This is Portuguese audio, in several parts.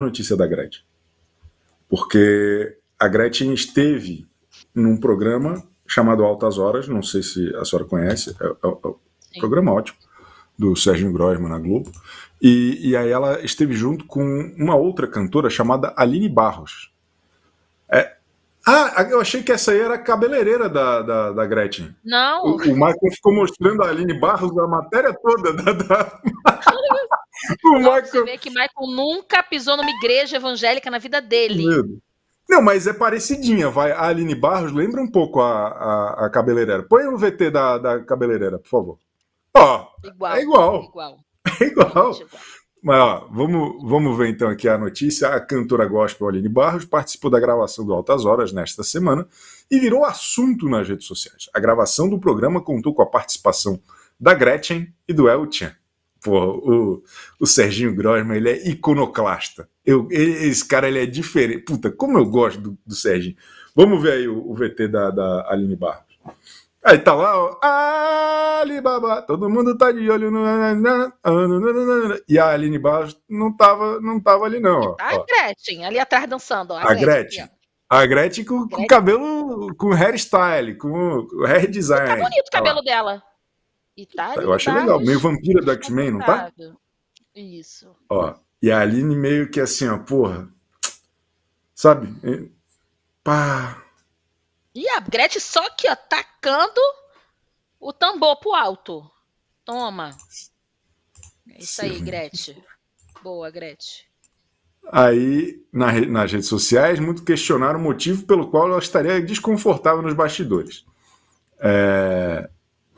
notícia da Gretchen. Porque a Gretchen esteve num programa chamado Altas Horas, não sei se a senhora conhece, é, é, é um programa ótimo, do Sérgio Groisman na Globo. E, e, aí ela esteve junto com uma outra cantora chamada Aline Barros. É... ah, eu achei que essa aí era a cabeleireira da, da, da Gretchen. Não. O, o Michael ficou mostrando a Aline Barros a matéria toda da. da... o Marco... Você vê que Michael nunca pisou numa igreja evangélica na vida dele. Não, mas é parecidinha, vai. A Aline Barros lembra um pouco a, a, a cabeleireira. Põe o VT da, da cabeleireira, por favor. Ó, igual, é igual. igual. É, é igual. Mas ó, vamos, vamos ver então aqui a notícia. A cantora gospel Aline Barros participou da gravação do Altas Horas nesta semana e virou assunto nas redes sociais. A gravação do programa contou com a participação da Gretchen e do El Chan o, o Serginho Grosman, ele é iconoclasta. Eu, ele, esse cara, ele é diferente. Puta, como eu gosto do, do Serginho. Vamos ver aí o, o VT da, da Aline Barros. Aí tá lá, ó, Alibaba, todo mundo tá de olho no... Ah, e a Aline Barros não tava, não tava ali não. Ó, tá a Gretchen, ali atrás dançando. Ó, a, Gretchen. A Gretchen com, com cabelo, com hairstyle, com hair tá design. Tá bonito o tá cabelo dela. E tá, eu achei tá legal, meio vampira do X-Men, não tá? Isso. Ó, e a Aline meio que assim, ó, porra. Sabe? Pá. E a Gretchen só que ó, tacando o tambor pro alto. Toma. É isso Sim. aí, Gretchen. Boa, Gretchen. Aí, na, nas redes sociais, muito questionaram o motivo pelo qual ela estaria desconfortável nos bastidores. É,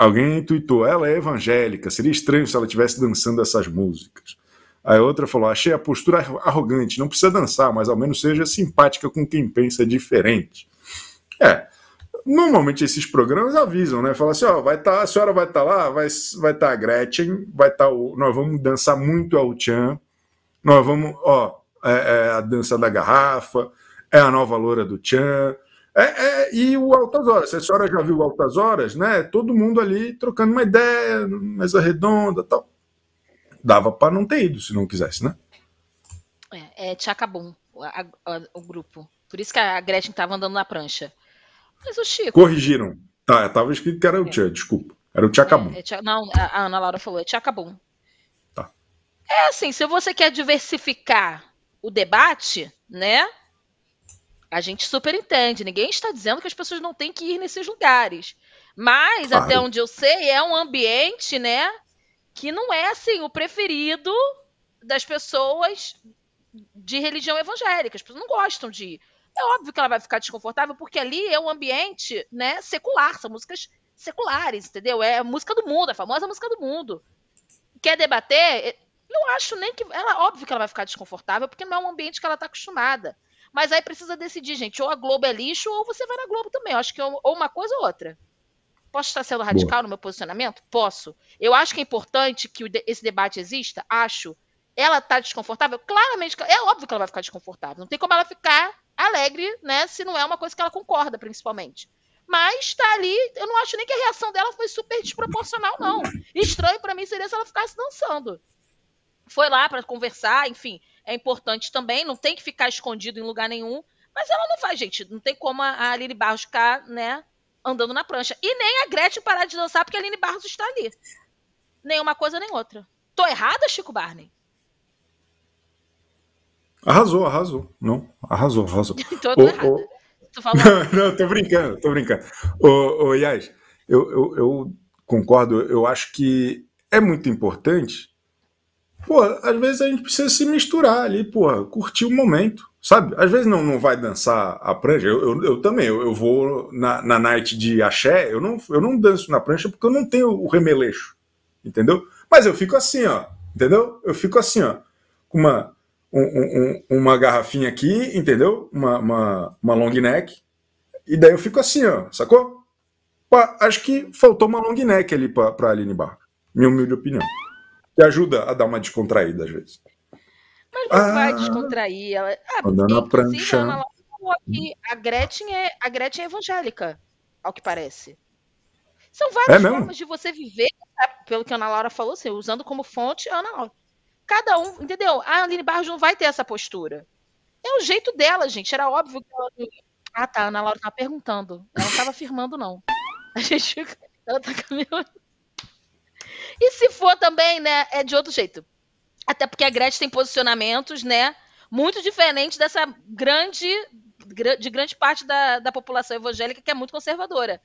Alguém tweetou, ela é evangélica, seria estranho se ela estivesse dançando essas músicas. Aí outra falou, achei a postura arrogante, não precisa dançar, mas ao menos seja simpática com quem pensa diferente. É, normalmente esses programas avisam, né? Fala assim, ó, vai tá, a senhora vai estar tá lá, vai estar vai tá a Gretchen, vai tá o, nós vamos dançar muito ao Chan, nós vamos, ó, é, é a dança da garrafa, é a nova loura do Chan, é, é, e o Altas Horas, se a senhora já viu Altas Horas, né? Todo mundo ali trocando uma ideia, mesa redonda tal. Dava para não ter ido se não quisesse, né? É, é Tchacabum, o grupo. Por isso que a Gretchen estava andando na prancha. Mas o Chico. Corrigiram. Tá, estava escrito que era o é. Tchê, desculpa. Era o Tchacabum. É, é, não, a Ana Laura falou, é Tchacabum. Tá. É assim, se você quer diversificar o debate, né? A gente super entende. Ninguém está dizendo que as pessoas não têm que ir nesses lugares. Mas, claro. até onde eu sei, é um ambiente, né? Que não é assim o preferido das pessoas de religião evangélica. As pessoas não gostam de ir. É óbvio que ela vai ficar desconfortável, porque ali é um ambiente, né, secular, são músicas seculares, entendeu? É a música do mundo, a famosa música do mundo. Quer debater? Não acho nem que. Ela, óbvio que ela vai ficar desconfortável, porque não é um ambiente que ela está acostumada. Mas aí precisa decidir, gente, ou a Globo é lixo ou você vai na Globo também. Eu acho que é ou uma coisa ou outra. Posso estar sendo radical Boa. no meu posicionamento? Posso. Eu acho que é importante que esse debate exista? Acho. Ela está desconfortável? Claramente, é óbvio que ela vai ficar desconfortável. Não tem como ela ficar alegre, né? Se não é uma coisa que ela concorda, principalmente. Mas está ali, eu não acho nem que a reação dela foi super desproporcional, não. Estranho para mim seria se ela ficasse dançando. Foi lá para conversar, enfim é importante também, não tem que ficar escondido em lugar nenhum. Mas ela não faz, gente. Não tem como a Aline Barros ficar, né, andando na prancha. E nem a Gretchen parar de dançar porque a Aline Barros está ali. Nenhuma coisa nem outra. Tô errada, Chico Barney? Arrasou, arrasou. Não, arrasou, arrasou. tô, tô o, o... não, não, tô brincando, tô brincando. Ô, ô Yas, eu, eu, eu concordo. Eu acho que é muito importante pô, às vezes a gente precisa se misturar ali, pô, curtir o momento, sabe? Às vezes não, não vai dançar a prancha, eu, eu, eu também, eu, eu, vou na, na night de axé, eu não, eu não danço na prancha porque eu não tenho o remeleixo, entendeu? Mas eu fico assim, ó, entendeu? Eu fico assim, ó, com uma, um, um, uma garrafinha aqui, entendeu? Uma, uma, uma long neck, e daí eu fico assim, ó, sacou? Pô, acho que faltou uma long neck ali pra, pra Aline Barra, minha humilde opinião te ajuda a dar uma descontraída às vezes. Mas não ah, vai descontrair. Ela, ah, andando na prancha. Ela a Gretchen, é, a Gretchen é evangélica, ao que parece. São várias é formas de você viver, né? pelo que a Ana Laura falou, assim, usando como fonte Ana Laura. Cada um, entendeu? A Aline Barros não vai ter essa postura. É o jeito dela, gente. Era óbvio que ela. Ah, tá. A Ana Laura tava tá perguntando. Ela não estava afirmando, não. A gente. Ela tá caminhando. E se for também, né, é de outro jeito. Até porque a Gretchen tem posicionamentos, né, muito diferentes dessa grande, de grande parte da, da população evangélica que é muito conservadora.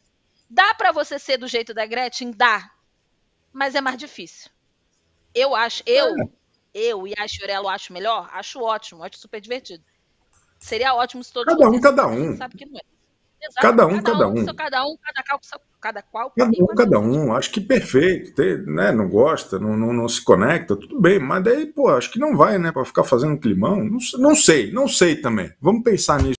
Dá para você ser do jeito da Gretchen? Dá. Mas é mais difícil. Eu acho, eu, eu e a Chiorello acho melhor? Acho ótimo, acho super divertido. Seria ótimo se todos. Cada um, cada um. Sabe que não é. Exato, cada um, cada um. Cada um, cada qual, cada qual. Cada um, cada um. Acho que perfeito. Ter, né, não gosta, não, não, não, se conecta, tudo bem. Mas daí, pô, acho que não vai, né? Para ficar fazendo climão. Não, não sei, não sei também. Vamos pensar nisso.